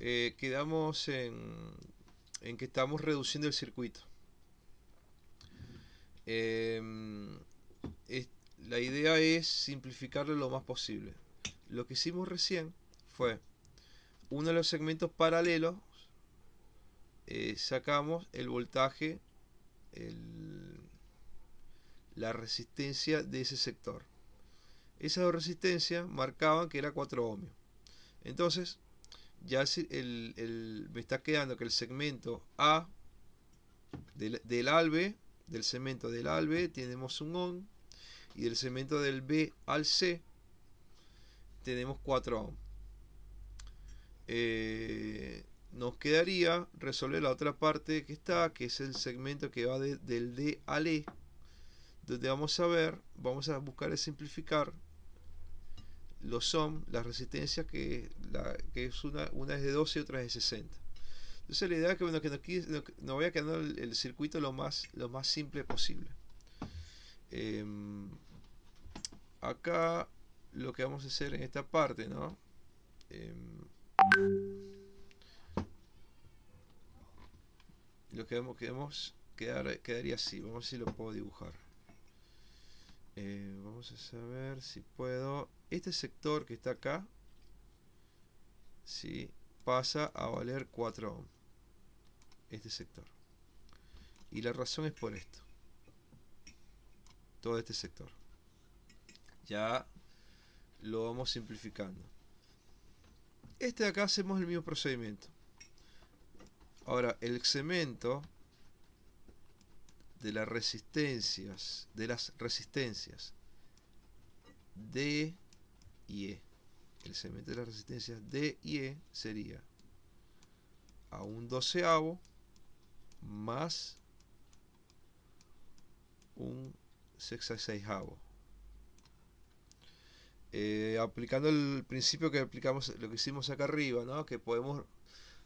Eh, quedamos en, que estamos reduciendo el circuito. Em, la idea es simplificarlo lo más posible. Lo que hicimos recién fue uno de los segmentos paralelos, eh, sacamos el voltaje, la resistencia de ese sector. Esas dos resistencias marcaban que era 4 ohmios. Entonces, ya me está quedando que el segmento A del, del, del segmento del albe, tenemos un ohm, y del segmento del B al C, tenemos 4 ohm. Eh, nos quedaría resolver la otra parte que está, que es el segmento que va del D al E, donde vamos a ver, vamos a buscar simplificar los SOM, las resistencias que, la, es una, una es de 12 y otra es de 60. Entonces la idea es que, bueno, que nos, no vaya quedando el, el, circuito lo más, lo más simple posible. Em, acá lo que vamos a hacer en esta parte, ¿no? Em, lo que vemos quedar, quedaría así. Vamos a ver si lo puedo dibujar. Eh, vamos a saber si puedo. Este sector que está acá, Si pasa a valer 4 ohm. Este sector. Y la razón es por esto. Todo este sector. Ya lo vamos simplificando. Este de acá hacemos el mismo procedimiento. Ahora, el cemento de las resistencias, de las resistencias D y E. El segmento de las resistencias D y E sería a un doceavo más un sexaseisavo. Eh, aplicando el principio que aplicamos, lo que hicimos acá arriba, ¿no? que podemos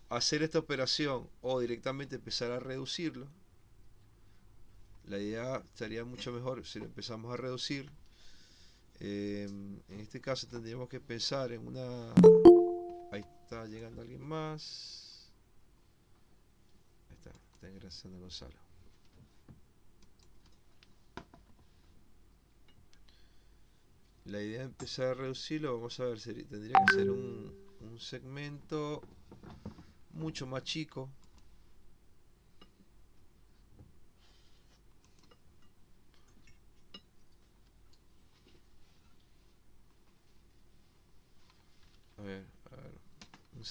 hacer esta operación o directamente empezar a reducirlo, la idea estaría mucho mejor si lo empezamos a reducir. Eh, en este caso tendríamos que pensar en una... Ahí está llegando alguien más. Ahí está, está ingresando Gonzalo. La idea de empezar a reducirlo, vamos a ver, tendría que ser un, un segmento mucho más chico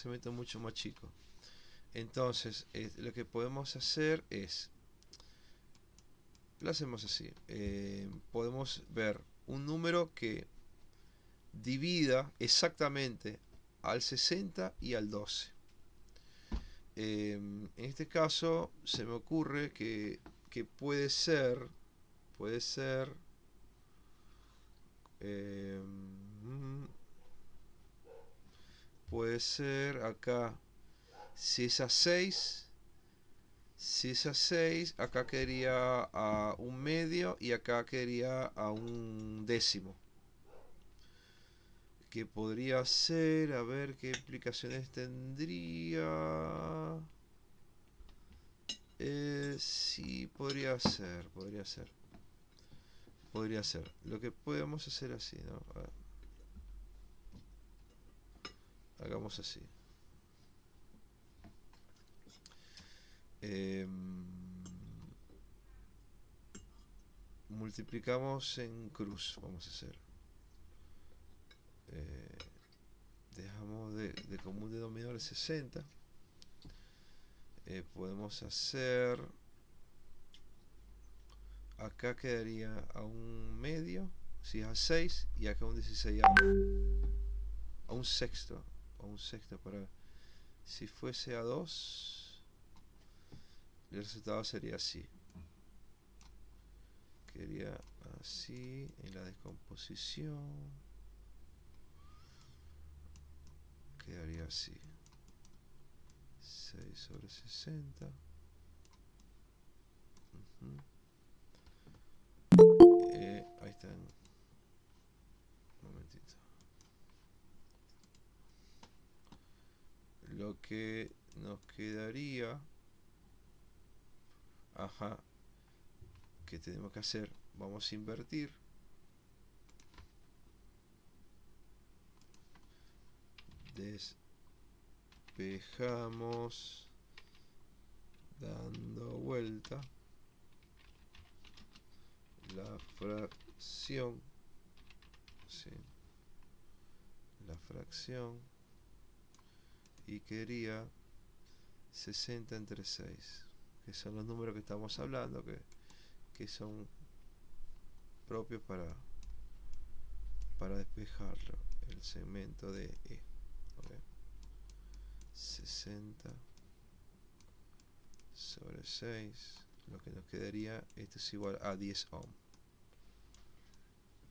un a mucho más chico. Entonces, eh, lo que podemos hacer es, lo hacemos así, eh, podemos ver un número que divida exactamente al 60 y al 12. Eh, en este caso se me ocurre que, puede ser, puede ser, puede ser acá si a 6. si a 6, acá quería a un medio y acá quería a un décimo. Que podría ser, a ver qué implicaciones tendría. Eh, sí, podría ser, podría ser. Podría ser. Lo que podemos hacer así, ¿no? A Hagamos así. Em, multiplicamos en cruz, vamos a hacer. Eh, dejamos de, común de común denominador 60. Eh, podemos hacer acá quedaría a un medio si es a 6 y acá un 16 a un sexto a un sexto para si fuese a 2 el resultado sería así quería así en la descomposición quedaría así 6 sobre 60 uh eh, ahí están Lo que nos quedaría... Ajá. que tenemos que hacer? Vamos a invertir. Despejamos. Dando vuelta. La fracción. Sí. La fracción y quería 60 entre 6 que son los números que estamos hablando que, son propios para para despejar el segmento de E 60 sobre 6 lo que nos quedaría esto es igual a 10 ohm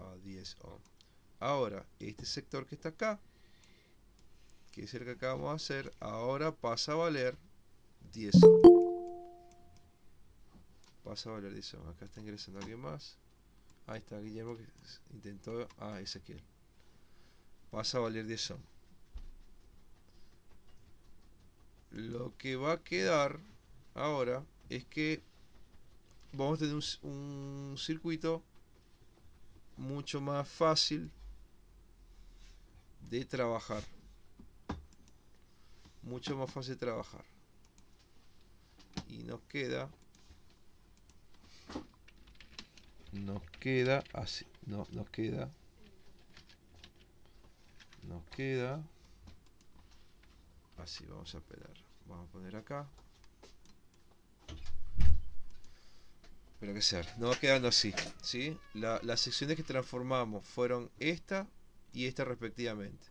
a 10 ohm ahora este sector que está acá que es el que acabamos de hacer, ahora pasa a valer 10 Pasa a valer 10 Acá está ingresando alguien más. Ahí está Guillermo que intentó. Ah, Ezequiel. Pasa a valer 10 Lo que va a quedar ahora es que vamos a tener un circuito mucho más fácil de trabajar mucho más fácil trabajar y nos queda nos queda así no nos queda nos queda así vamos a esperar vamos a poner acá pero que sea nos va quedando así ¿sí? las secciones que transformamos fueron esta y esta respectivamente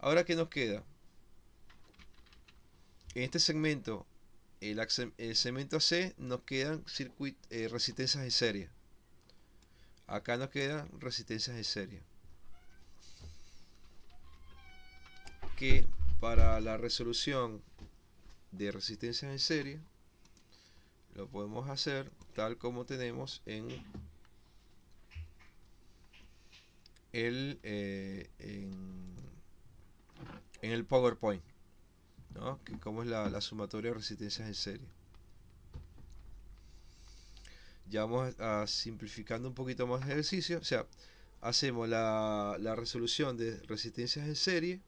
ahora que nos queda en este segmento, el, el segmento C, nos quedan eh, resistencias en serie. Acá nos quedan resistencias en serie. Que para la resolución de resistencias en serie lo podemos hacer tal como tenemos en el eh, en el PowerPoint ¿no? cómo es la, sumatoria de resistencias en serie. Ya vamos a, simplificando un poquito más el ejercicio, o sea, hacemos la, la resolución de resistencias en serie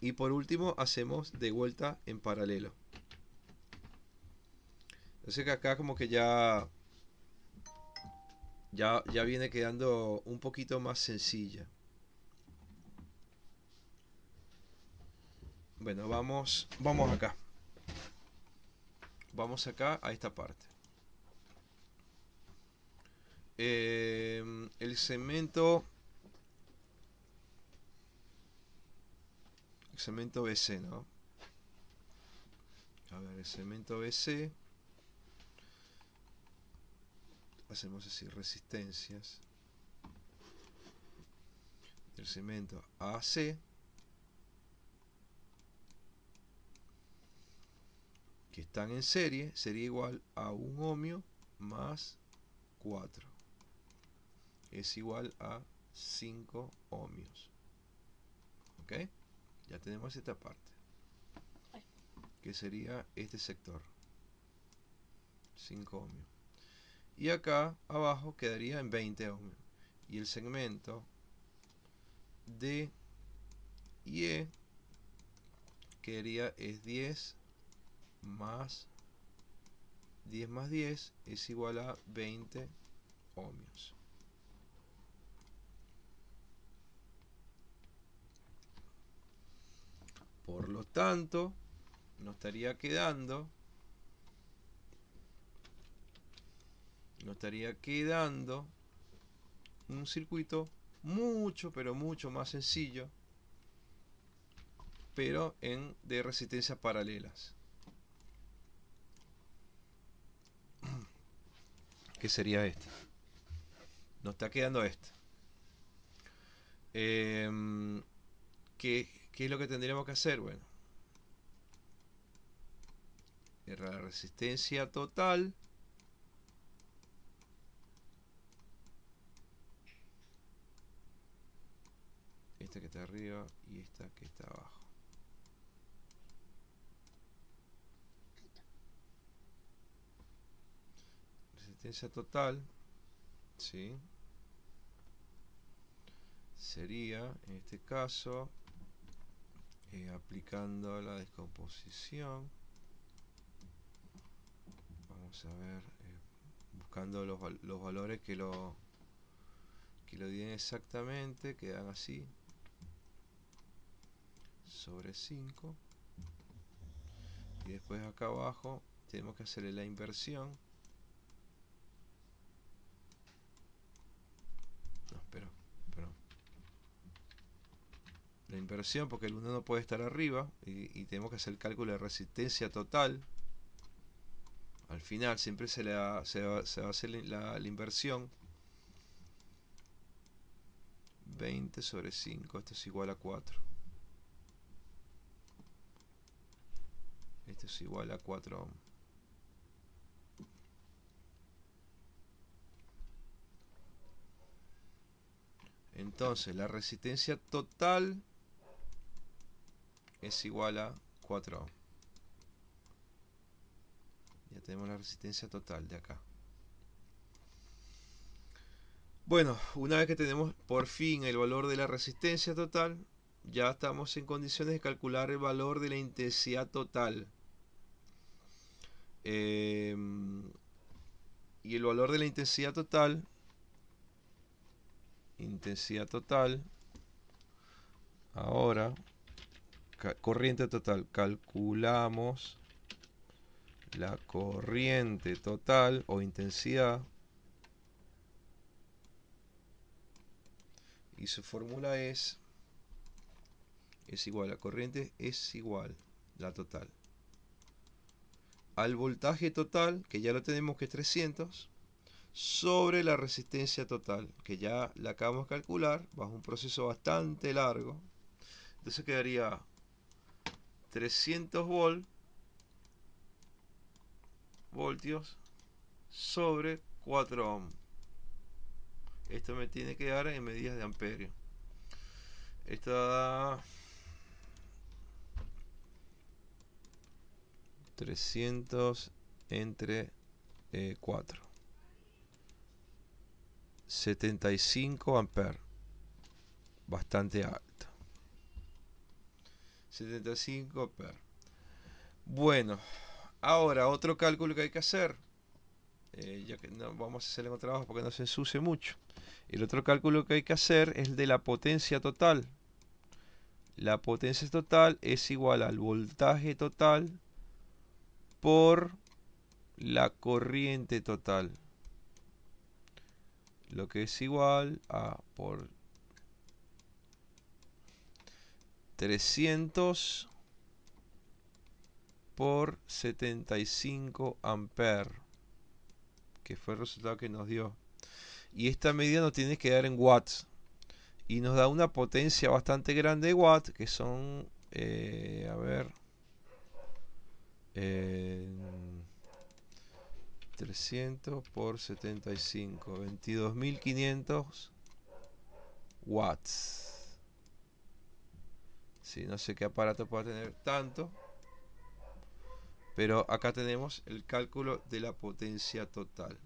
y por último hacemos de vuelta en paralelo. Entonces que acá como que ya, ya, ya viene quedando un poquito más sencilla. Bueno, vamos, vamos acá. Vamos acá a esta parte. Eh, el cemento... El cemento BC, ¿no? A ver, el cemento BC. Hacemos así, resistencias. el cemento AC. que están en serie sería igual a 1 ohmio más 4 es igual a 5 ohmios ok ya tenemos esta parte que sería este sector 5 ohmios y acá abajo quedaría en 20 ohmios y el segmento de Y quería quedaría es 10 más 10 más 10 es igual a 20 ohmios. Por lo tanto, nos estaría quedando, nos estaría quedando un circuito mucho, pero mucho más sencillo, pero en, de resistencias paralelas. que sería este Nos está quedando esta. Em, ¿qué, es lo que tendríamos que hacer? Bueno, la resistencia total. Esta que está arriba y esta que está abajo. total sería en este caso eh, aplicando la descomposición vamos a ver eh, buscando los, los, valores que lo que lo den exactamente quedan así sobre 5 y después acá abajo tenemos que hacerle la inversión La inversión, porque el 1 no puede estar arriba. Y, tenemos que hacer el cálculo de resistencia total. Al final siempre se, le va, se, va, a hacer la, la inversión. 20 sobre 5, esto es igual a 4. Esto es igual a 4 ohm. Entonces, la resistencia total es igual a 4 Ya tenemos la resistencia total de acá. Bueno, una vez que tenemos por fin el valor de la resistencia total, ya estamos en condiciones de calcular el valor de la intensidad total. Em, y el valor de la intensidad total intensidad total, ahora, corriente total, calculamos la corriente total o intensidad y su fórmula es es igual a corriente es igual la total al voltaje total que ya lo tenemos que es 300 sobre la resistencia total, que ya la acabamos de calcular, bajo un proceso bastante largo. Entonces quedaría 300 voltios sobre 4 ohm. Esto me tiene que dar en medidas de amperio. Esto da 300 entre 4. Eh, 75 amperes bastante alto 75 amperes bueno ahora otro cálculo que hay que hacer eh, ya que no vamos a hacer el trabajo porque no se ensuce mucho el otro cálculo que hay que hacer es el de la potencia total la potencia total es igual al voltaje total por la corriente total lo que es igual a por 300 por 75 amperes que fue el resultado que nos dio y esta medida nos tiene que dar en watts y nos da una potencia bastante grande de watts que son eh, a ver 300 por 75, 22.500 watts. si no sé qué aparato puede tener tanto. Pero acá tenemos el cálculo de la potencia total.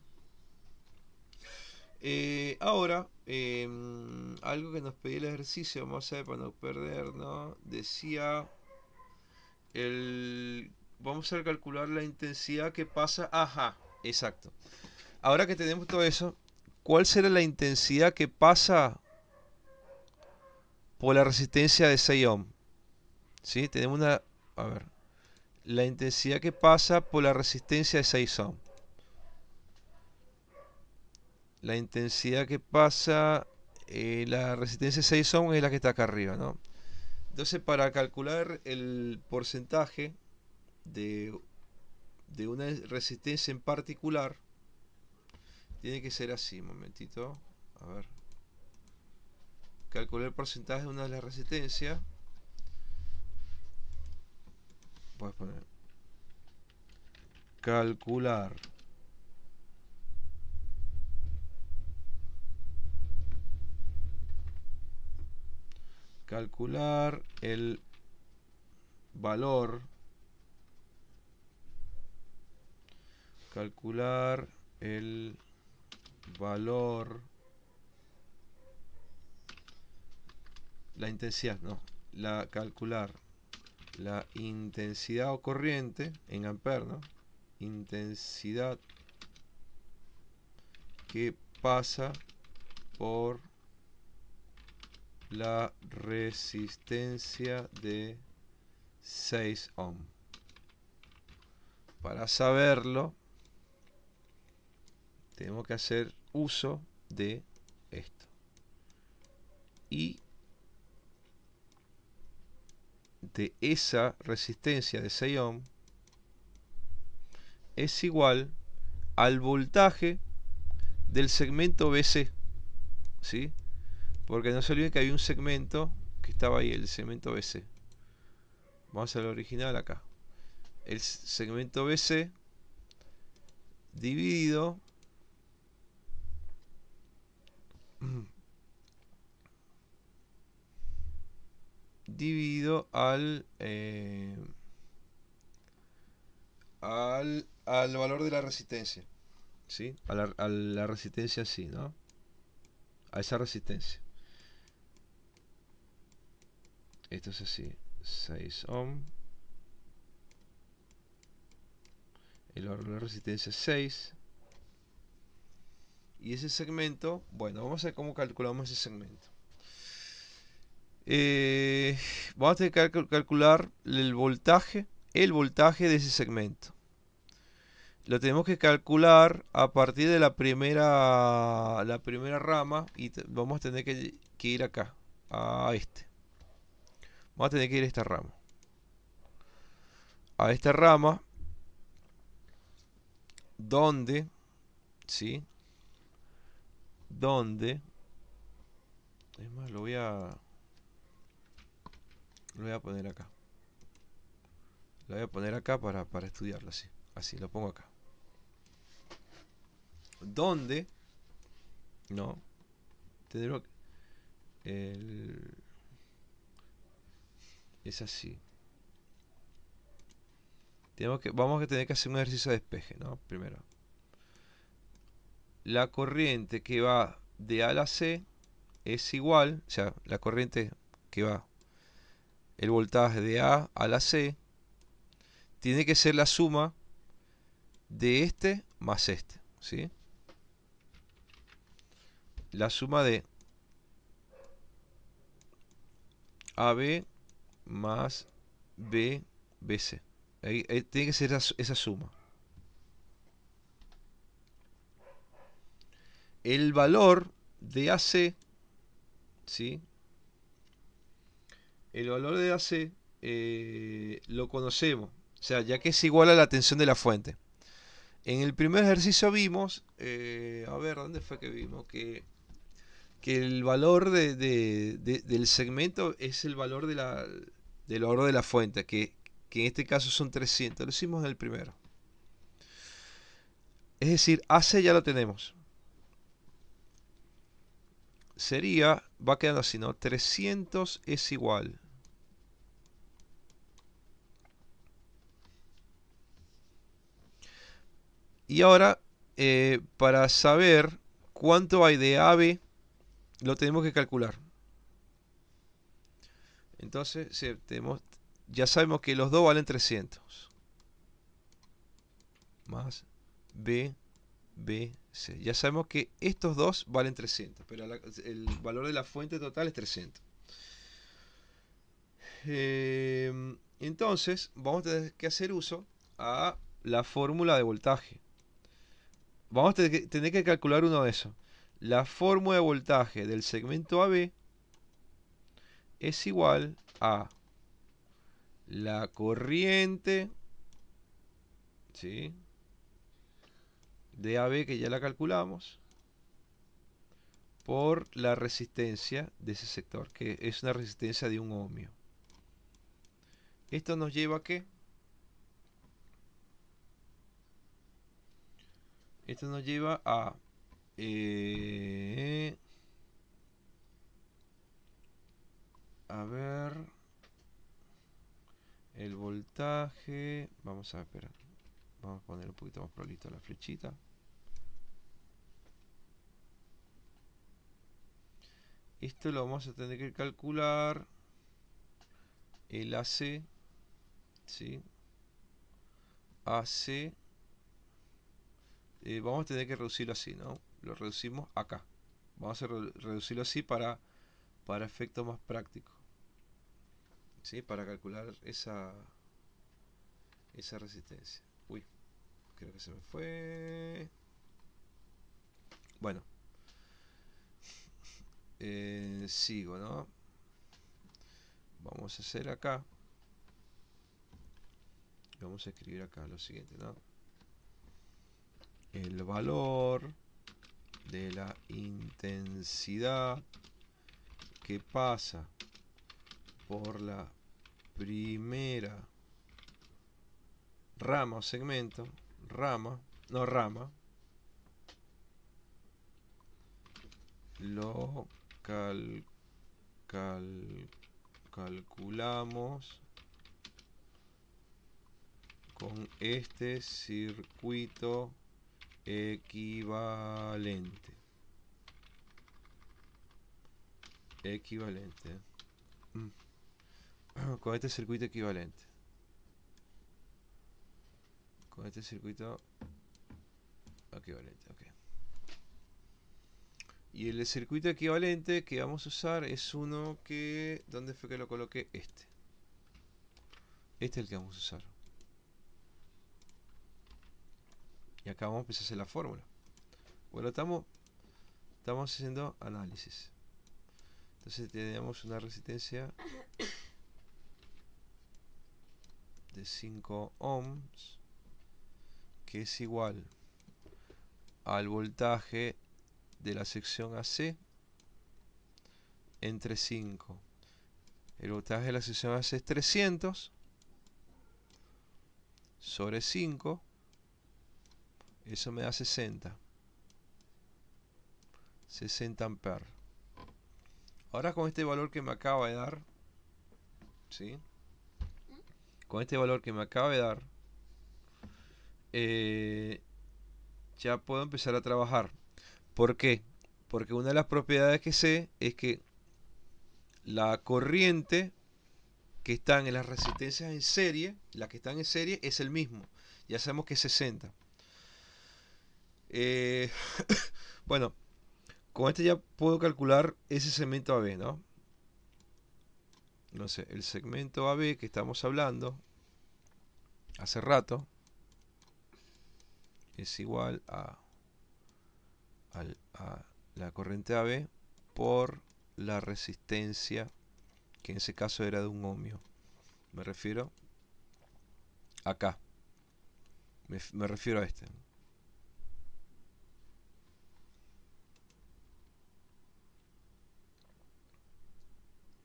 Eh, ahora, em, algo que nos pedía el ejercicio, vamos a ver para no ¿no? decía el vamos a calcular la intensidad que pasa, ajá, Exacto. Ahora que tenemos todo eso, ¿cuál será la intensidad que pasa por la resistencia de 6 ohm? ¿Sí? Tenemos una... A ver. La intensidad que pasa por la resistencia de 6 ohm. La intensidad que pasa... Eh, la resistencia de 6 ohm es la que está acá arriba, ¿no? Entonces para calcular el porcentaje de de una resistencia en particular, tiene que ser así, un momentito, a ver, calcular el porcentaje de una de las resistencias, voy a poner, calcular calcular el valor calcular el valor la intensidad no la calcular la intensidad o corriente en ampere intensidad que pasa por la resistencia de 6 ohm para saberlo tenemos que hacer uso de esto. Y de esa resistencia de 6 ohm es igual al voltaje del segmento BC. ¿Sí? Porque no se olviden que hay un segmento que estaba ahí, el segmento BC. Vamos a lo original acá. El segmento BC dividido dividido eh, al, al, valor de la resistencia. ¿Sí? A la, a la resistencia sí, ¿no? A esa resistencia. Esto es así. 6 ohm. El valor de la resistencia es 6. Y ese segmento, bueno, vamos a ver cómo calculamos ese segmento. Eh, vamos a tener que calcular el voltaje, el voltaje de ese segmento. Lo tenemos que calcular a partir de la primera, la primera rama y vamos a tener que, ir acá, a este. Vamos a tener que ir a esta rama. A esta rama donde, ¿sí? donde es más lo voy a lo voy a poner acá lo voy a poner acá para, para estudiarlo así así lo pongo acá donde no el es así tenemos que vamos a tener que hacer un ejercicio de despeje no primero la corriente que va de A a la C es igual, o sea, la corriente que va, el voltaje de A a la C, tiene que ser la suma de este más este, ¿sí? La suma de AB más BBC. Ahí, tiene que ser esa suma. el valor de AC, ¿sí? El valor de AC eh, lo conocemos, o sea, ya que es igual a la tensión de la fuente. En el primer ejercicio vimos, eh, a ver, ¿dónde fue que vimos? Que, que el valor del segmento es el valor de la, del oro de la fuente, que, que en este caso son 300, lo hicimos en el primero. Es decir, AC ya lo tenemos sería, va quedando así, ¿no? 300 es igual. Y ahora, eh, para saber cuánto hay de B, lo tenemos que calcular. Entonces, tenemos, ya sabemos que los dos valen 300. Más B BC. Ya sabemos que estos dos valen 300, pero el valor de la fuente total es 300. Em, entonces, vamos a tener que hacer uso a la fórmula de voltaje. Vamos a tener que, calcular uno de esos. La fórmula de voltaje del segmento AB es igual a la corriente ¿sí? de AB que ya la calculamos por la resistencia de ese sector, que es una resistencia de un ohmio. Esto nos lleva a que Esto nos lleva a... Eh, a ver... El voltaje... Vamos a esperar. Vamos a poner un poquito más prolito la flechita. Esto lo vamos a tener que calcular. El AC. ¿sí? AC. Eh, vamos a tener que reducirlo así, ¿no? Lo reducimos acá. Vamos a reducirlo así para, para efecto más práctico. ¿Sí? Para calcular esa, esa resistencia creo que se me fue. Bueno. Eh, sigo, ¿no? Vamos a hacer acá. Vamos a escribir acá lo siguiente, ¿no? El valor de la intensidad que pasa por la primera rama o segmento Rama. No, rama. Lo calculamos con este circuito equivalente. Equivalente. Mm. Con este circuito equivalente con este circuito equivalente. Y el circuito equivalente que vamos a usar es uno que... ¿Dónde fue que lo coloqué? Este. Este es el que vamos a usar. Y acá vamos a empezar a hacer la fórmula. Bueno, estamos, estamos haciendo análisis. Entonces tenemos una resistencia de 5 ohms que es igual al voltaje de la sección AC entre 5. El voltaje de la sección AC es 300 sobre 5. Eso me da 60. 60 amperes. Ahora con este valor que me acaba de dar, Con este valor que me acaba de dar, eh, ya puedo empezar a trabajar. ¿Por qué? Porque una de las propiedades que sé es que la corriente que están en las resistencias en serie, la que están en serie es el mismo. Ya sabemos que es 60. Eh, bueno, con este ya puedo calcular ese segmento AB, ¿no? No sé, el segmento AB que estamos hablando hace rato es igual a, a la corriente AB por la resistencia que en ese caso era de un ohmio. Me refiero acá. Me, refiero a este.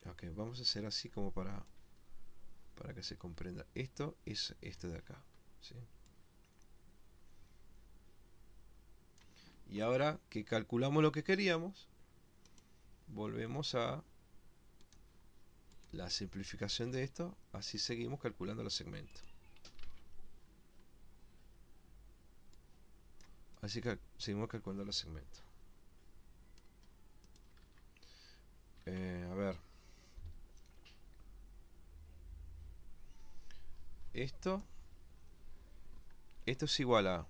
Ok, vamos a hacer así como para, para que se comprenda. Esto es este de acá. ¿sí? Y ahora que calculamos lo que queríamos, volvemos a la simplificación de esto, así seguimos calculando los segmentos. Así que seguimos calculando los segmentos. Eh, a ver. Esto. Esto es igual a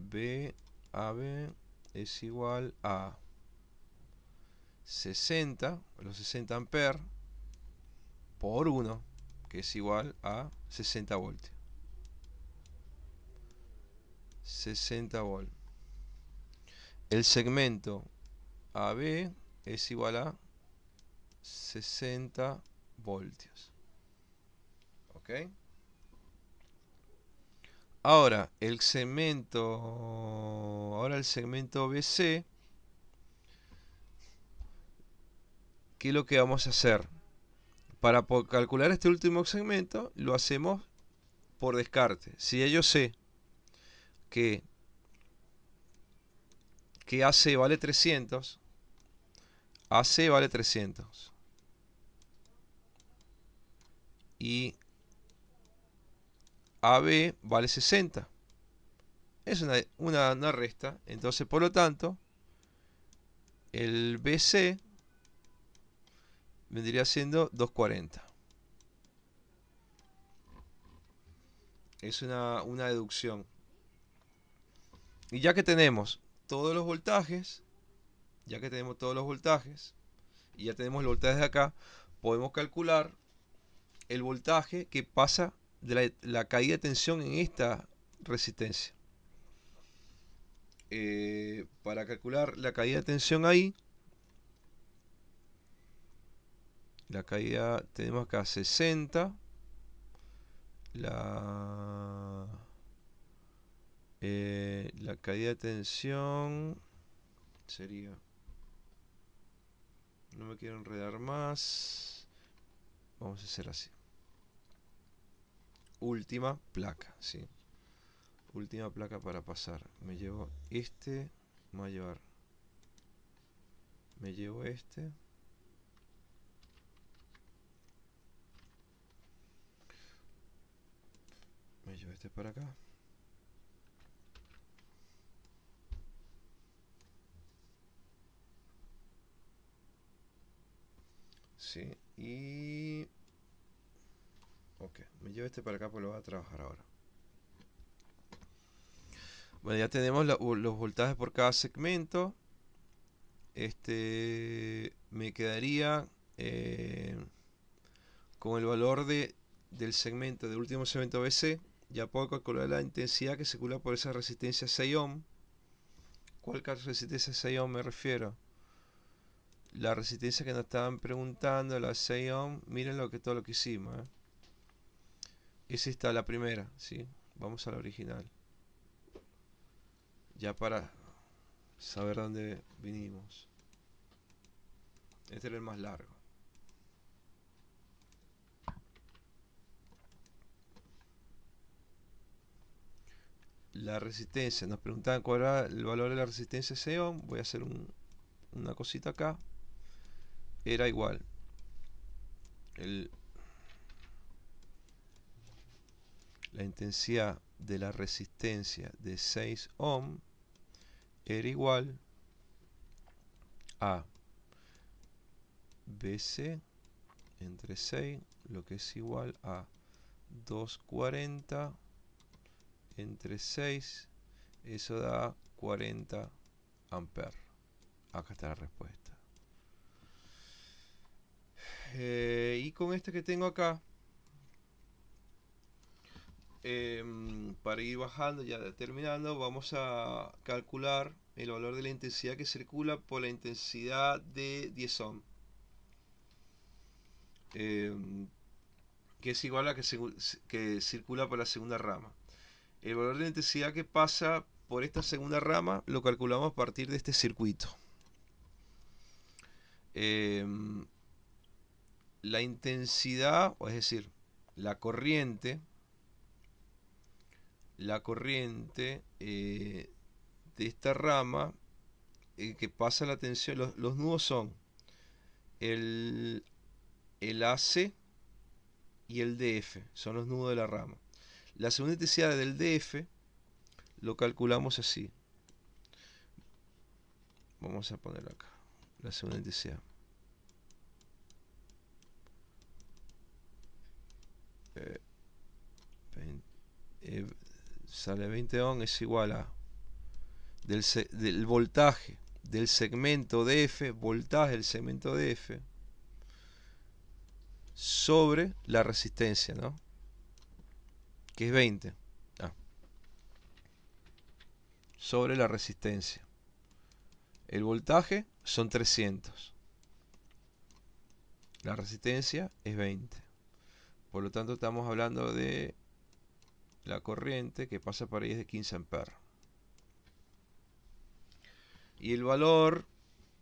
B AB es igual a 60, los 60 amperes por 1, que es igual a 60 voltios. 60 voltios. El segmento AB es igual a 60 voltios. ¿Ok? Ahora, el segmento. Ahora el segmento BC. ¿Qué es lo que vamos a hacer? Para calcular este último segmento, lo hacemos por descarte. Si yo sé que, que AC vale 300, AC vale 300. Y AB vale 60. Es una, resta. Entonces, por lo tanto, el BC vendría siendo 240. Es una, una deducción. Y ya que tenemos todos los voltajes, ya que tenemos todos los voltajes, y ya tenemos los voltajes de acá, podemos calcular el voltaje que pasa de la, caída de tensión en esta resistencia. Eh, para calcular la caída de tensión ahí, la caída tenemos acá 60, la, eh, la caída de tensión sería, no me quiero enredar más, vamos a hacer así última placa, ¿sí? Última placa para pasar. Me llevo este, me voy a llevar. Me llevo este. Me llevo este para acá. Sí, y Ok, me llevo este para acá porque lo voy a trabajar ahora. Bueno, ya tenemos los voltajes por cada segmento. Este me quedaría eh, con el valor de, del segmento, del último segmento BC. Ya puedo calcular la intensidad que circula por esa resistencia 6 ohm. ¿Cuál resistencia 6 ohm me refiero? La resistencia que nos estaban preguntando, la 6 ohm. Miren lo que todo lo que hicimos. ¿eh? Es esta la primera, ¿sí? Vamos a la original. Ya para saber dónde vinimos. Este era el más largo. la resistencia. Nos preguntaban cuál era el valor de la resistencia de Voy a hacer una cosita acá. Era igual. El la intensidad de la resistencia de 6 ohm era igual a BC entre 6, lo que es igual a 240 entre 6, eso da 40 amperes. Acá está la respuesta. Eh, y con este que tengo acá, Em, para ir bajando, ya terminando, vamos a calcular el valor de la intensidad que circula por la intensidad de 10 ohm. Em, que es igual a que, circula por la segunda rama. El valor de la intensidad que pasa por esta segunda rama lo calculamos a partir de este circuito. Em, la intensidad, o es decir, la corriente la corriente eh, de esta rama eh, que pasa la tensión. Los, nudos son el, el AC y el DF, son los nudos de la rama. La segunda intensidad del DF lo calculamos así. Vamos a poner acá la segunda intensidad. Eh, sale 20 ohm es igual a del, voltaje del segmento de F, voltaje del segmento de F, sobre la resistencia, ¿no? Que es 20. Ah. Sobre la resistencia. El voltaje son 300. La resistencia es 20. Por lo tanto, estamos hablando de la corriente que pasa por ahí es de 15 amperes. Y el valor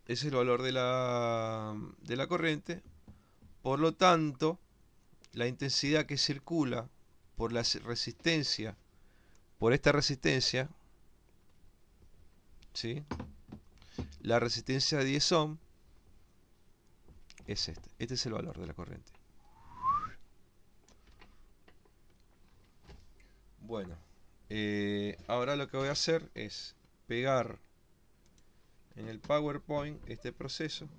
es el valor de la, de la corriente. Por lo tanto, la intensidad que circula por la resistencia, por esta resistencia, ¿sí? la resistencia de 10 ohm es este. Este es el valor de la corriente. Bueno, eh, ahora lo que voy a hacer es pegar en el PowerPoint este proceso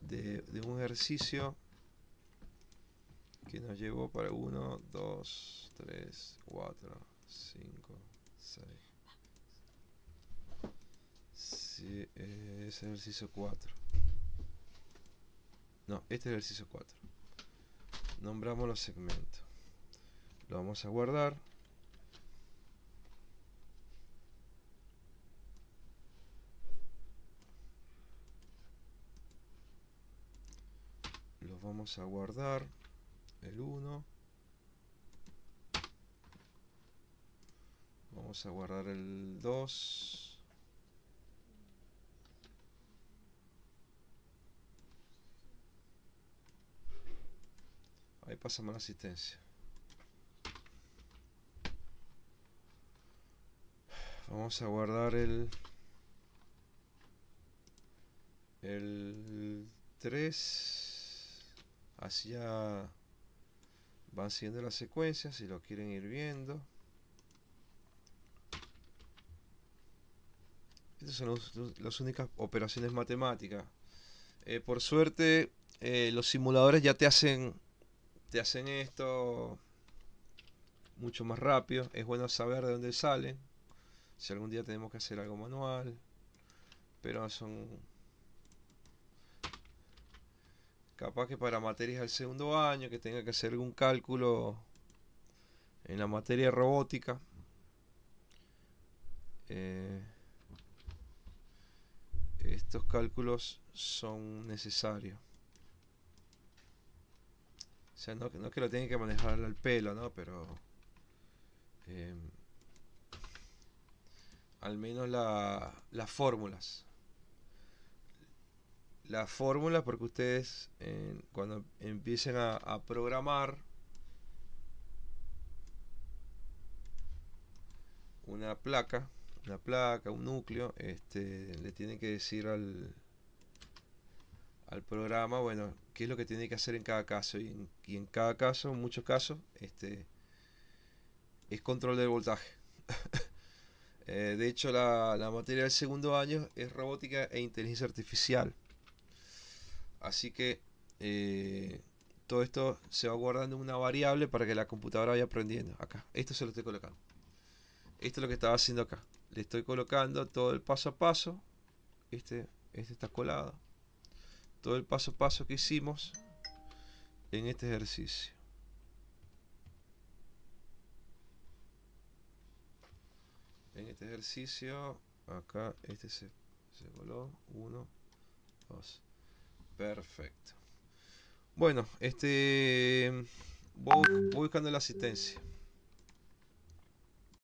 de, un ejercicio que nos llevó para 1, 2, 3, 4, 5, 6. Es es ejercicio 4. No, este es el ejercicio 4. Nombramos los segmentos lo vamos a guardar lo vamos a guardar el 1 vamos a guardar el 2 Ahí pasamos la asistencia. Vamos a guardar el... 3. Así ya van siguiendo las secuencias si lo quieren ir viendo. Estas son las únicas operaciones matemáticas. Eh, por suerte, eh, los simuladores ya te hacen, te hacen esto mucho más rápido. Es bueno saber de dónde salen. Si algún día tenemos que hacer algo manual. Pero son... Capaz que para materias del segundo año, que tenga que hacer algún cálculo en la materia robótica. Eh, estos cálculos son necesarios. O sea, no, no, que lo tienen que manejar al pelo, ¿no? Pero... Eh, al menos las fórmulas. Las fórmulas, porque ustedes cuando empiecen a, programar una placa, una placa, un núcleo, este, le tienen que decir al, al programa, bueno, qué es lo que tiene que hacer en cada caso. Y en, y en cada caso, en muchos casos, este, es control del voltaje. Eh, de hecho, la, materia del segundo año es robótica e inteligencia artificial. Así que eh, todo esto se va guardando en una variable para que la computadora vaya aprendiendo. Acá, esto se lo estoy colocando. Esto es lo que estaba haciendo acá. Le estoy colocando todo el paso a paso. Este, este está colado. Todo el paso a paso que hicimos en este ejercicio. en este ejercicio acá este se, se voló 1 2 perfecto bueno este voy buscando la asistencia